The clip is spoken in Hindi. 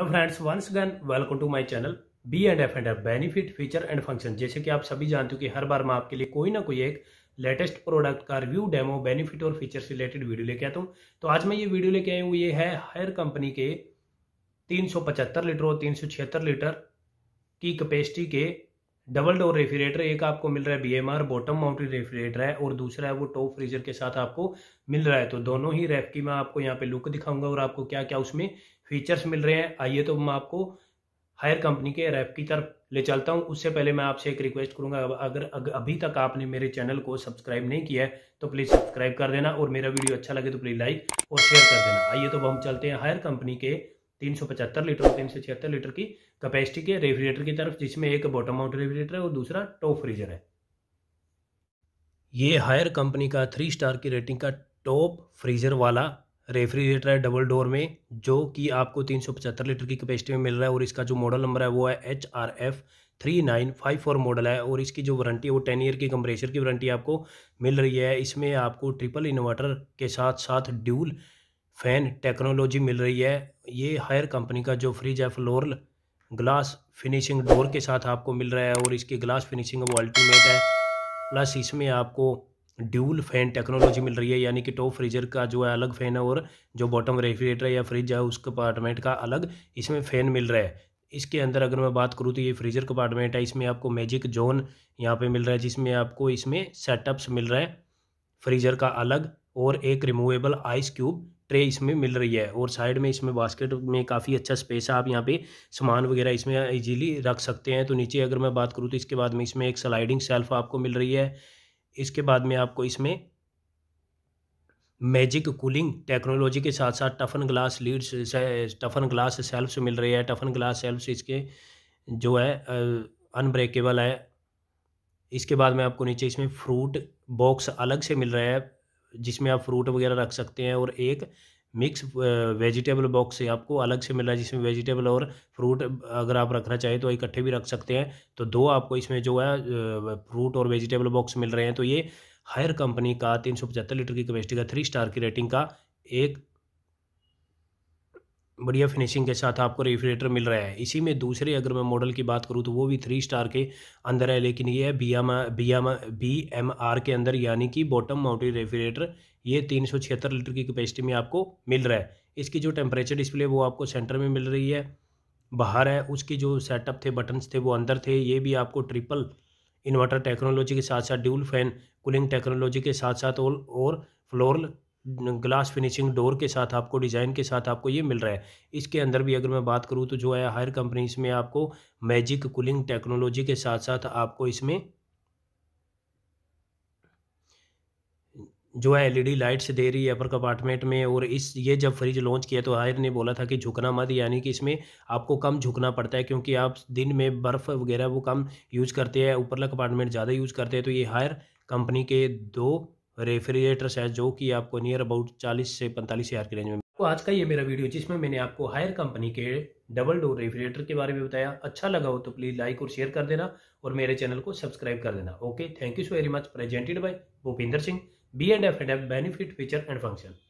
hello friends once again welcome to my channel B and F and F benefit feature and function जैसे कि आप सभी जानते हो कि हर बार मैं आपके लिए कोई ना कोई एक लेटेस्ट प्रोडक्ट का रिव्यू डेमो बेनिफिट और फीचर से रिलेटेड वीडियो लेके आता हूँ तो आज मैं ये वीडियो लेके आया हूँ ये है हायर कंपनी के तीन लीटर और तीन लीटर की कैपेसिटी के डबल डोर रेफ्रिजरेटर एक आपको मिल रहा है बीएमआर बॉटम माउंटेड रेफ्रिजरेटर है और दूसरा है वो टॉप फ्रीजर के साथ आपको मिल रहा है तो दोनों ही रैफ की मैं आपको यहाँ पे लुक दिखाऊंगा और आपको क्या क्या उसमें फीचर्स मिल रहे हैं आइए तो मैं आपको हायर कंपनी के रैप की तरफ ले चलता हूँ उससे पहले मैं आपसे एक रिक्वेस्ट करूँगा अगर अभी तक आपने मेरे चैनल को सब्सक्राइब नहीं किया है तो प्लीज़ सब्सक्राइब कर देना और मेरा वीडियो अच्छा लगे तो प्लीज़ लाइक और शेयर कर देना आइए तो हम चलते हैं हायर कंपनी के तीन सौ पचहत्तर लीटर और छिहत्तर लीटर की कैपेसिटी के रेफ्रिजरेटर की तरफ जिसमें एक बॉटम माउंट रेफ्रिजरेटर है और दूसरा टॉप फ्रीजर है ये हायर कंपनी का थ्री स्टार की रेटिंग का टॉप फ्रीजर वाला रेफ्रिजरेटर है डबल डोर में जो कि आपको तीन सौ पचहत्तर लीटर की कैपेसिटी में मिल रहा है और इसका जो मॉडल नंबर है वो है H R F three nine five four model है और इसकी जो वारंटी है वो टेन ईयर की कंप्रेसर की वारंटी आपको मिल रही है इसमें आपको ट्रिपल इन्वर्टर के साथ साथ ड्यूल फ़ैन टेक्नोलॉजी मिल रही है ये हायर कंपनी का जो फ्रिज है फ्लोरल ग्लास फिनिशिंग डोर के साथ आपको मिल रहा है और इसकी ग्लास फिनिशिंग वो अल्टीमेट है प्लस इसमें आपको ड्यूल फ़ैन टेक्नोलॉजी मिल रही है यानी कि टॉप फ्रीजर का जो है अलग फ़ैन है और जो बॉटम रेफ्रिजरेटर या फ्रिज है उस कंपार्टमेंट का अलग इसमें फ़ैन मिल रहा है इसके अंदर अगर मैं बात करूँ तो ये फ्रीजर कंपार्टमेंट है इसमें आपको मैजिक जोन यहाँ पे मिल रहा है जिसमें आपको इसमें सेटअप्स मिल रहा है फ्रीजर का अलग और एक रिमूवेबल आइस क्यूब ट्रे इसमें मिल रही है और साइड में इसमें बास्केट में काफ़ी अच्छा स्पेस है आप यहाँ पे सामान वगैरह इसमें इजीली रख सकते हैं तो नीचे अगर मैं बात करूँ तो इसके बाद में इसमें एक स्लाइडिंग सेल्फ आपको मिल रही है इसके बाद में आपको इसमें मैजिक कूलिंग टेक्नोलॉजी के साथ साथ toughen glass leads toughen glass shelves मिल रही है टफन ग्लास से इसके जो है अनब्रेकेबल है इसके बाद में आपको नीचे इसमें फ्रूट बॉक्स अलग से मिल रहा है जिसमें आप फ्रूट वगैरह रख सकते हैं और एक मिक्स वेजिटेबल बॉक्स से आपको अलग से मिला जिसमें वेजिटेबल और फ्रूट अगर आप रखना चाहें तो इकट्ठे भी रख सकते हैं तो दो आपको इसमें जो है फ्रूट और वेजिटेबल बॉक्स मिल रहे हैं तो ये हायर कंपनी का तीन सौ पचहत्तर लीटर की कैपेसिटी का थ्री स्टार की रेटिंग का एक बढ़िया फिनिशिंग के साथ आपको रेफ्रिजरेटर मिल रहा है इसी में दूसरे अगर मैं मॉडल की बात करूँ तो वो भी थ्री स्टार के अंदर है लेकिन ये है B M B M B M R के अंदर यानी कि बॉटम माउंटेड रेफ्रिजरेटर ये तीन सौ छिहत्तर लीटर की कैपेसिटी में आपको मिल रहा है इसकी जो टेम्परेचर डिस्प्ले वो आपको सेंटर में मिल रही है बाहर है उसके जो सेटअप थे बटन्स थे वो अंदर थे ये भी आपको ट्रिपल इन्वर्टर टेक्नोलॉजी के साथ साथ ड्यूल फैन कूलिंग टेक्नोलॉजी के साथ साथ और फ्लोरल ग्लास फिनिशिंग डोर के साथ आपको डिज़ाइन के साथ आपको ये मिल रहा है इसके अंदर भी अगर मैं बात करूँ तो जो है हायर कंपनीज में आपको मैजिक कूलिंग टेक्नोलॉजी के साथ साथ आपको इसमें जो है एलईडी लाइट्स दे रही है अपर कंपार्टमेंट में और इस ये जब फ्रिज लॉन्च किया तो हायर ने बोला था कि झुकना मत यानी कि इसमें आपको कम झुकना पड़ता है क्योंकि आप दिन में बर्फ़ वगैरह वो कम यूज़ करते हैं ऊपरला कंपार्टमेंट ज़्यादा यूज़ करते हैं तो ये हायर कंपनी के दो रेफ्रिजरेटर्स है जो कि आपको नियर अबाउट 40 से पैंतालीस हज़ार की रेंज में तो आज का ये मेरा वीडियो जिसमें मैंने आपको हायर कंपनी के डबल डोर रेफ्रिजरेटर के बारे में बताया अच्छा लगा हो तो प्लीज़ लाइक और शेयर कर देना और मेरे चैनल को सब्सक्राइब कर देना okay thank you so very much presented by Bhupinder Singh B and F and F benefit feature and function